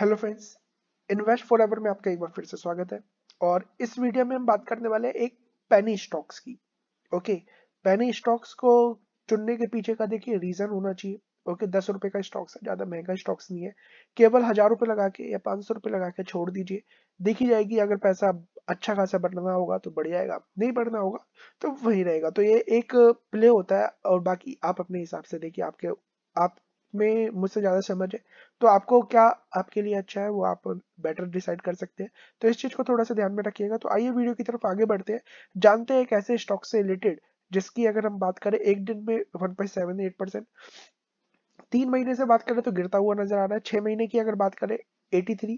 hello friends invest for ever में आपका एक बार फिर से स्वागत है और इस वीडियो में हम बात करने वाले हैं एक पेनी स्टॉक्स की ओके पेनी स्टॉक्स को चुनने के पीछे का देखिए रीजन होना चाहिए ओके दस रुपए का स्टॉक्स है ज्यादा महंगा स्टॉक्स नहीं है केवल हजार रुपए लगा के या पांच सौ रुपए लगा के छोड़ दीजिए देखी जाएगी अगर पैसा अच्छा खासा बढ़ना होगा तो बढ़ जाएगा नहीं बढ़ना होगा तो वही रहेगा तो ये एक प्ले होता है और बाकी आप अपने हिसाब से देखिए आपके आप में मुझसे ज़्यादा समझ है तो आपको क्या आपके लिए अच्छा है वो आप बेटर डिसाइड कर सकते हैं तो इस चीज़ को थोड़ा सा ध्यान में रखिएगा तो आइए वीडियो की तरफ आगे बढ़ते हैं जानते हैं कैसे स्टॉक से रिलेटेड जिसकी अगर हम बात करें एक दिन में one point seven eight percent तीन महीने से बात करें तो गिरता हुआ नजर आ रहा है छह महीने की अगर बात करें 83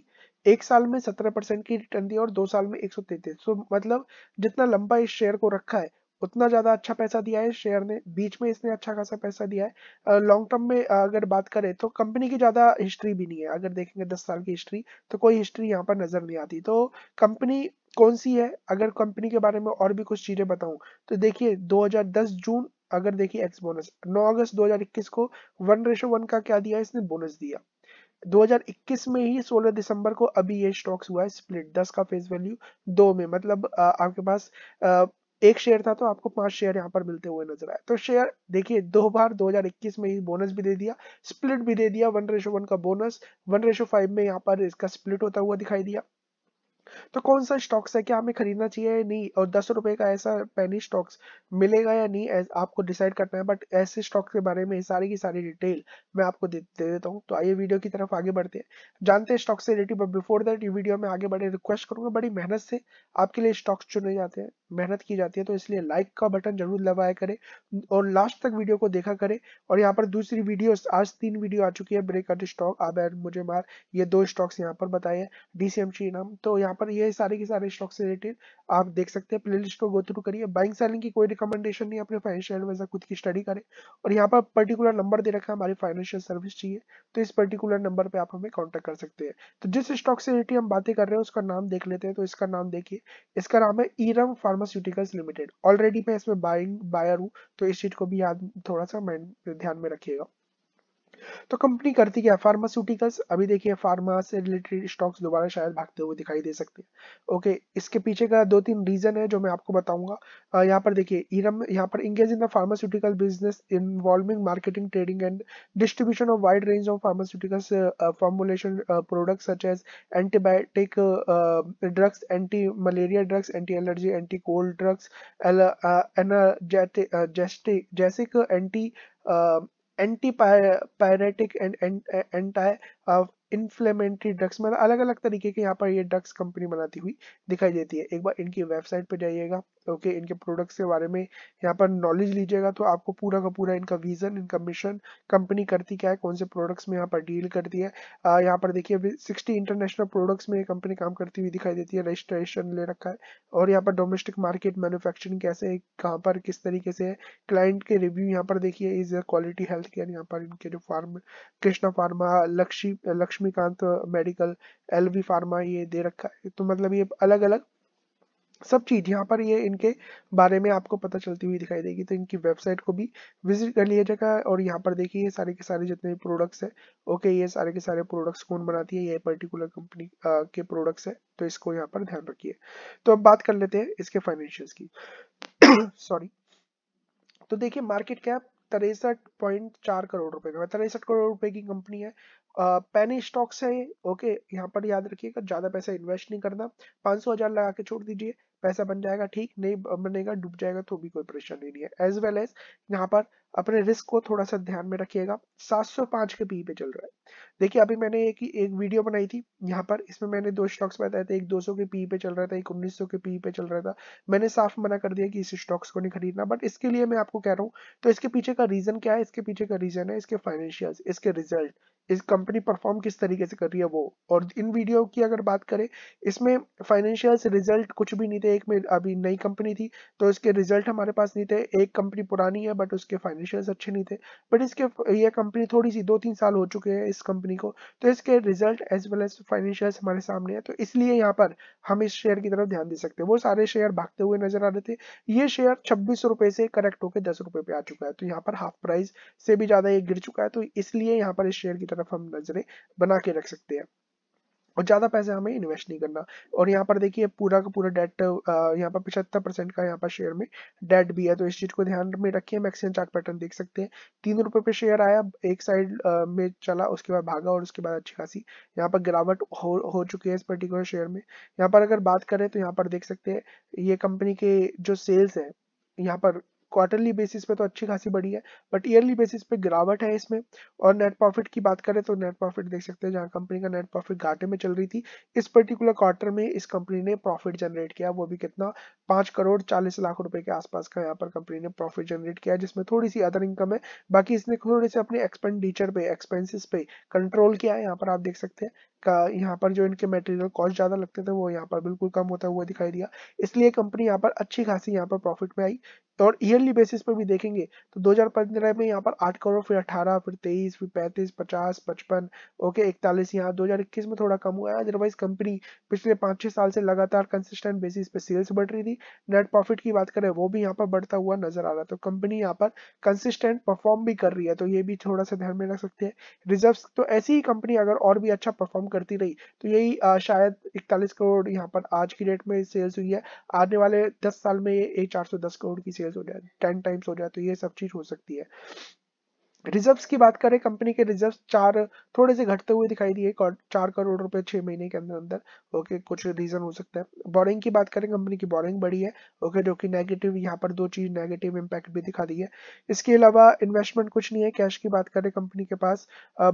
एक साल में 17 परसेंट की रिटर्न दी और दो साल में 133 सौ so, तो मतलब जितना लंबा इस शेयर को रखा है उतना ज़्यादा अच्छा पैसा दिया है शेयर ने बीच में इसने अच्छा खासा पैसा दिया है लॉन्ग टर्म में अगर बात करें तो कंपनी की ज़्यादा हिस्ट्री भी नहीं है अगर देखेंगे दस साल की हिस्ट्री तो कोई हिस्ट्री यहाँ पर नज़र नहीं आती तो कंपनी कौन सी है अगर कंपनी के बारे में और भी कुछ चीज़ें बताऊं तो देखिए 2010 जून अगर देखिए एक्स बोनस 9 अगस्त 2021 को वन रेशो वन का क्या दिया इसने बोनस दिया 2021 में ही 16 दिसंबर को अभी ये स्टॉक्स हुआ है स्प्लिट 10 का फेस वैल्यू दो में मतलब आ, आपके पास एक शेयर था तो आपको पांच शेयर यहाँ पर मिलते हुए नजर आए तो शेयर देखिए दो बार 2021 में ही बोनस भी दे दिया स्प्लिट भी दे दिया वन रेशो वन का बोनस वन रेशो फाइव में यहाँ पर इसका स्प्लिट होता हुआ दिखाई दिया तो कौन सा स्टॉक्स है क्या हमें खरीदना चाहिए या नहीं और दस रुपए का ऐसा पैनी स्टॉक्स मिलेगा या नहीं आपको डिसाइड करना है बट ऐसे स्टॉक के बारे में सारी की सारी डिटेल मैं आपको दे, दे देता हूँ तो आइए वीडियो की तरफ आगे बढ़ते हैं जानते हैं स्टॉक से रिलेटेड बट बिफोर दैट ये वीडियो में आगे बढ़े रिक्वेस्ट करूंगा बड़ी मेहनत से आपके लिए स्टॉक्स चुने जाते हैं मेहनत की जाती है तो इसलिए लाइक का बटन जरूर दबाया करें और लास्ट तक वीडियो को देखा करें और यहाँ पर दूसरी वीडियो आज तीन वीडियो आ चुकी है ब्रेक आउट स्टॉक आप मुझे मार ये दो स्टॉक्स यहाँ पर बताए हैं डीसीएमसी नाम तो यहाँ पर ये सारे के सारे स्टॉक से रिलेटेड आप देख सकते हैं प्ले को गो थ्रू करिए बाइंग सेलिंग की कोई रिकमेंडेशन नहीं अपने फाइनेंशियल एडवाइजर खुद की स्टडी करें और यहाँ पर पर्टिकुलर नंबर दे रखा है हमारी फाइनेंशियल सर्विस चाहिए तो इस पर्टिकुलर नंबर पर आप हमें कॉन्टेक्ट कर सकते हैं तो जिस स्टॉक से रिलेटेड हम बातें कर रहे हैं उसका नाम देख लेते हैं तो इसका नाम देखिए इसका नाम है Iram pharma pharmaceuticals limited already मैं इसमें बाइंग बायर हूँ तो इस चीज को भी याद थोड़ा सा मैं ध्यान में रखिएगा तो कंपनी करती क्या फार्मास्यूटिकल्स अभी देखिए फार्मा से रिलेटेड स्टॉक्स दोबारा शायद भागते हुए दिखाई दे सकते हैं ओके इसके पीछे का दो तीन रीजन है जो मैं आपको बताऊंगा यहाँ पर देखिए इरम यहाँ पर engage in the pharmaceutical business involving marketing trading and distribution of wide range of pharmaceuticals formulation product such as antibiotic drugs anti malaria drugs anti allergy anti cold drugs energetic जैसे anti anti pyretic, and anti uh, inflammatory drugs मतलब अलग अलग तरीके के यहाँ पर ये drugs company बनाती हुई दिखाई देती है एक बार इनकी वेबसाइट पर जाइएगा ओके इनके प्रोडक्ट्स के बारे में यहाँ पर नॉलेज लीजिएगा तो आपको पूरा का पूरा इनका विजन इनका मिशन कंपनी करती क्या है कौन से प्रोडक्ट्स में यहाँ पर डील करती है यहाँ पर देखिए सिक्सटी इंटरनेशनल प्रोडक्ट्स में कंपनी काम करती हुई दिखाई देती है रजिस्ट्रेशन ले रखा है और यहाँ पर डोमेस्टिक मार्केट मैन्युफैक्चरिंग कैसे है कहाँ पर किस तरीके से है क्लाइंट के रिव्यू यहाँ पर देखिए इज क्वालिटी हेल्थ केयर यहाँ पर इनके जो फार्म Krishna pharma Lakshmi Lakshmi Laxmikant medical L V pharma ये दे रखा है तो मतलब ये अलग अलग सब चीज यहाँ पर ये इनके बारे में आपको पता चलती हुई दिखाई देगी तो इनकी वेबसाइट को भी विजिट कर लिया जाएगा और यहाँ पर देखिए ये सारे के सारे जितने प्रोडक्ट्स हैं ओके ये सारे के सारे प्रोडक्ट्स कौन बनाती है ये पर्टिकुलर कंपनी के प्रोडक्ट्स हैं तो इसको यहाँ पर ध्यान रखिए तो अब बात कर लेते हैं इसके फाइनेंशियल की सॉरी तो देखिए मार्केट कैप तिरसठ पॉइंट चार करोड़ रुपए का तिरसठ करोड़ रुपए की कंपनी है पैनी स्टॉक्स है ओके यहाँ पर याद रखिएगा ज्यादा पैसा इन्वेस्ट नहीं करना पांच सौ हजार लगा के छोड़ दीजिए पैसा बन जाएगा ठीक नहीं बनेगा डूब जाएगा तो भी कोई परेशानी नहीं है एज वेल एज यहाँ पर अपने रिस्क को थोड़ा सा ध्यान में रखिएगा 705 के पी e पे चल रहा है देखिए अभी मैंने एक एक वीडियो बनाई थी यहाँ पर इसमें मैंने दो स्टॉक्स बताए थे एक 200 के पी e पे चल रहा था एक 1900 के पी e पे चल रहा था मैंने साफ मना कर दिया कि इस स्टॉक्स को नहीं खरीदना बट इसके लिए मैं आपको कह रहा हूँ तो इसके पीछे का रीजन क्या है इसके पीछे का रीजन है इसके फाइनेंशियल इसके रिजल्ट इस कंपनी परफॉर्म किस तरीके से कर रही है वो और इन वीडियो की अगर बात करें इसमें फाइनेंशियल रिजल्ट कुछ भी नहीं थे एक में अभी नई कंपनी थी तो इसके रिजल्ट हमारे पास नहीं थे एक कंपनी पुरानी है बट उसके फाइनेंशियल अच्छे नहीं थे बट इसके ये कंपनी थोड़ी सी दो तीन साल हो चुके हैं इस कंपनी को तो इसके result as well as financial हमारे सामने है तो इसलिए यहाँ पर हम इस शेयर की तरफ ध्यान दे सकते हैं वो सारे शेयर भागते हुए नजर आ रहे थे ये शेयर छब्बीस रुपए से करेक्ट होकर दस रुपए पे आ चुका है तो यहाँ पर हाफ प्राइस से भी ज्यादा ये गिर चुका है तो इसलिए यहाँ पर इस शेयर की तरफ तरफ हम नज़रें बना के रख सकते हैं और ज़्यादा पैसे हमें इन्वेस्ट नहीं करना और यहाँ पर देखिए पूरा का पूरा डेट यहाँ पर पिछहत्तर परसेंट का यहाँ पर शेयर में डेट भी है तो इस चीज़ को ध्यान में रखिए हम एक्सचेंज चार्ट पैटर्न देख सकते हैं तीन रुपए पे शेयर आया एक साइड में चला उसके बाद भागा और उसके बाद अच्छी खासी यहाँ पर गिरावट हो हो चुकी है इस पर्टिकुलर शेयर में यहाँ पर अगर बात करें तो यहाँ पर देख सकते हैं ये कंपनी के जो सेल्स है यहाँ पर क्वार्टरली बेसिस पे तो अच्छी खासी बढ़ी है बट ईयरली बेसिस पे गिरावट है इसमें और नेट प्रॉफिट की बात करें तो नेट प्रॉफिट देख सकते हैं जहां कंपनी का नेट प्रॉफिट घाटे में चल रही थी इस पर्टिकुलर क्वार्टर में इस कंपनी ने प्रॉफिट जनरेट किया वो भी कितना पांच करोड़ चालीस लाख रुपए के आसपास का यहाँ पर कंपनी ने प्रॉफिट जनरेट किया जिसमें थोड़ी सी अदर इनकम है बाकी इसने थोड़े से अपने एक्सपेंडिचर पे एक्सपेंसिस पे कंट्रोल किया है यहाँ पर आप देख सकते हैं का यहाँ पर जो इनके मटेरियल कॉस्ट ज़्यादा लगते थे वो यहाँ पर बिल्कुल कम होता हुआ दिखाई दिया इसलिए कंपनी यहाँ पर अच्छी खासी यहाँ पर प्रॉफिट में आई और ईयरली बेसिस पर भी देखेंगे तो 2015 में यहाँ पर 8 करोड़ फिर 18 फिर 23 फिर 35 50 पचपन ओके इकतालीस यहाँ 2021 में थोड़ा कम हुआ है अदरवाइज कंपनी पिछले पाँच छह साल से लगातार कंसिस्टेंट बेसिस पे सेल्स बढ़ रही थी नेट प्रॉफिट की बात करें वो भी यहाँ पर बढ़ता हुआ नजर आ रहा तो कंपनी यहाँ पर कंसिस्टेंट परफॉर्म भी कर रही है तो ये भी थोड़ा सा ध्यान में रख सकते हैं रिजर्व तो ऐसी ही कंपनी अगर और भी अच्छा परफॉर्म करती रही तो यही शायद इकतालीस करोड़ यहाँ पर आज की डेट में सेल्स हुई है आने वाले दस साल में ये चार करोड़ की सेल्स हो जाए टेन टाइम्स हो जाए तो ये सब चीज़ हो सकती है रिजर्व्स की बात करें कंपनी के रिजर्व्स चार थोड़े से घटते हुए दिखाई दिए चार करोड़ रुपए छह महीने के अंदर अंदर ओके कुछ रीजन हो सकता है बोरिंग की बात करें कंपनी की बोरिंग बढ़ी है ओके जो कि नेगेटिव यहाँ पर दो चीज नेगेटिव इम्पैक्ट भी दिखा दी है इसके अलावा इन्वेस्टमेंट कुछ नहीं है कैश की बात करें कंपनी के पास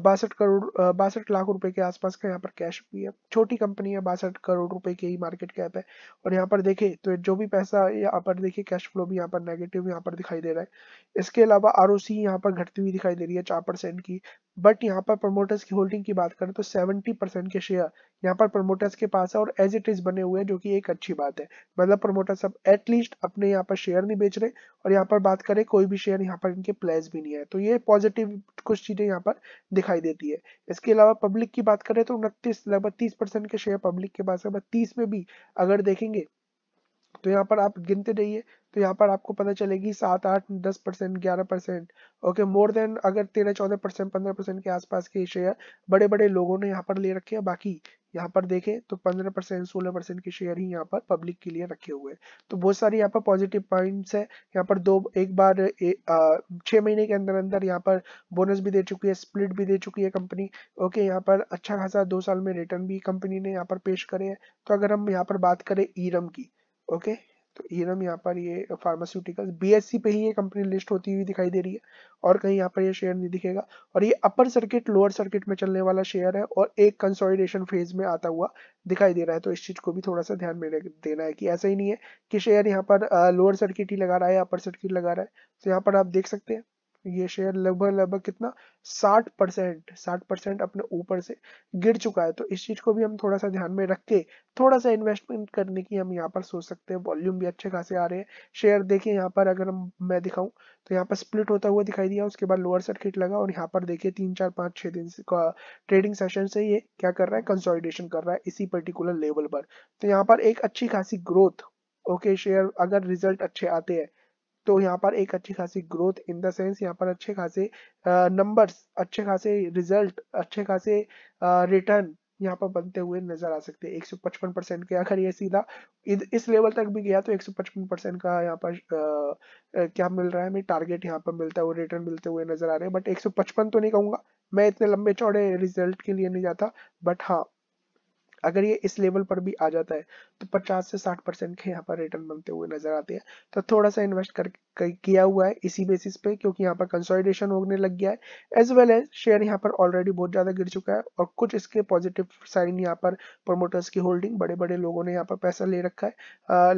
बासठ करोड़ बासठ लाख रुपए के आसपास का यहाँ पर कैश भी है छोटी कंपनी है बासठ करोड़ रुपए की ही मार्केट कैप है और यहाँ पर देखे तो जो भी पैसा यहाँ पर देखिए कैश फ्लो भी यहाँ पर नेगेटिव यहाँ पर दिखाई दे रहा है इसके अलावा आर यहाँ पर घटती हुई दिखाई दे रही है चार परसेंट की बट यहाँ पर प्रमोटर्स की होल्डिंग की बात करें तो सेवेंटी परसेंट के शेयर यहाँ पर प्रमोटर्स के पास है और एज इट इज बने हुए हैं जो कि एक अच्छी बात है मतलब प्रमोटर्स अब एटलीस्ट अपने यहाँ पर शेयर नहीं बेच रहे और यहाँ पर बात करें कोई भी शेयर यहाँ पर इनके प्लेस भी नहीं है तो ये पॉजिटिव कुछ चीजें यहाँ पर दिखाई देती है इसके अलावा पब्लिक की बात करें तो उनतीस लगभग तीस के शेयर पब्लिक के पास है बट तीस में भी अगर देखेंगे तो यहाँ पर आप गिनते रहिए तो यहाँ पर आपको पता चलेगी सात आठ दस परसेंट ग्यारह परसेंट ओके मोर देन अगर तेरह चौदह परसेंट पंद्रह परसेंट के आसपास के शेयर बड़े बड़े लोगों ने यहाँ पर ले रखे हैं बाकी यहाँ पर देखें तो पंद्रह परसेंट सोलह परसेंट के शेयर ही यहाँ पर पब्लिक के लिए रखे हुए हैं तो बहुत सारे यहाँ पर पॉजिटिव पॉइंट्स है यहाँ पर दो एक बार छः महीने के अंदर अंदर यहाँ पर बोनस भी दे चुकी है स्प्लिट भी दे चुकी है कंपनी ओके यहाँ पर अच्छा खासा दो साल में रिटर्न भी कंपनी ने यहाँ पर पेश करे है तो अगर हम यहाँ पर बात करें ईरम की ओके तो ये नाम यहाँ पर ये फार्मास्यूटिकल्स बीएससी पे ही ये कंपनी लिस्ट होती हुई दिखाई दे रही है और कहीं यहाँ पर ये शेयर नहीं दिखेगा और ये अपर सर्किट लोअर सर्किट में चलने वाला शेयर है और एक कंसोलिडेशन फेज में आता हुआ दिखाई दे रहा है तो इस चीज को भी थोड़ा सा ध्यान में देना है कि ऐसा ही नहीं है कि शेयर यहाँ पर लोअर सर्किट ही लगा रहा है अपर सर्किट लगा रहा है तो यहाँ पर आप देख सकते हैं ये शेयर लगभग लगभग कितना 60 परसेंट साठ परसेंट अपने ऊपर से गिर चुका है तो इस चीज को भी हम थोड़ा सा ध्यान में रख के थोड़ा सा इन्वेस्टमेंट करने की हम यहाँ पर सोच सकते हैं वॉल्यूम भी अच्छे खासे आ रहे हैं शेयर देखिए यहाँ पर अगर हम मैं दिखाऊं तो यहाँ पर स्प्लिट होता हुआ दिखाई दिया उसके बाद लोअर सर्किट लगा और यहाँ पर देखिए तीन चार पांच छह दिन से ट्रेडिंग सेशन से ये क्या कर रहा है कंसोलिडेशन कर रहा है इसी पर्टिकुलर लेवल पर तो यहाँ पर एक अच्छी खासी ग्रोथ ओके शेयर अगर रिजल्ट अच्छे आते हैं तो यहाँ पर एक अच्छी खासी ग्रोथ इन द सेंस यहाँ पर अच्छे खासे नंबर्स अच्छे खासे रिजल्ट अच्छे खासे रिटर्न यहाँ पर बनते हुए नजर आ सकते हैं 155 परसेंट के अगर ये सीधा इस लेवल तक भी गया तो 155 परसेंट का यहाँ पर आ, क्या मिल रहा है हमें टारगेट यहाँ पर मिलता वो रिटर्न मिलते हुए नजर आ रहे हैं बट 155 तो नहीं कहूंगा मैं इतने लंबे चौड़े रिजल्ट के लिए नहीं जाता बट हाँ अगर ये इस लेवल पर भी आ जाता है तो 50 से 60 परसेंट के यहाँ पर रिटर्न बनते हुए नजर आते हैं तो थोड़ा सा इन्वेस्ट कर, कर किया हुआ है इसी बेसिस पे क्योंकि यहाँ पर कंसोलिडेशन होने लग गया है एज वेल एज शेयर यहाँ पर ऑलरेडी बहुत ज्यादा गिर चुका है और कुछ इसके पॉजिटिव साइन यहाँ पर प्रोमोटर्स की होल्डिंग बड़े बड़े लोगों ने यहाँ पर पैसा ले रखा है आ,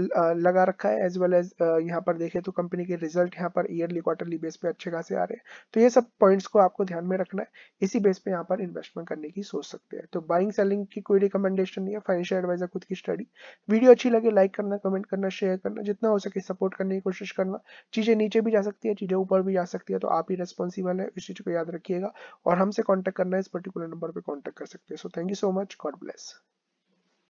लगा रखा है एज वेल एज यहाँ पर देखे तो कंपनी के रिजल्ट यहाँ पर ईयरली क्वार्टरली बेस पे अच्छे खासे आ रहे हैं तो ये सब पॉइंट्स को आपको ध्यान में रखना है इसी बेस पे यहाँ पर इन्वेस्टमेंट करने की सोच सकते हैं तो बाइंग सेलिंग की कोई रिकमेंड रिकमेंडेशन या फाइनेंशियल एडवाइजर खुद की स्टडी वीडियो अच्छी लगे लाइक करना कमेंट करना शेयर करना जितना हो सके सपोर्ट करने की कोशिश करना चीज़ें नीचे भी जा सकती है चीज़ें ऊपर भी जा सकती है तो आप ही रेस्पॉन्सिबल है इस चीज़ को याद रखिएगा और हमसे कॉन्टेक्ट करना है इस पर्टिकुलर नंबर पर कॉन्टेक्ट कर सकते हैं so thank you so much God bless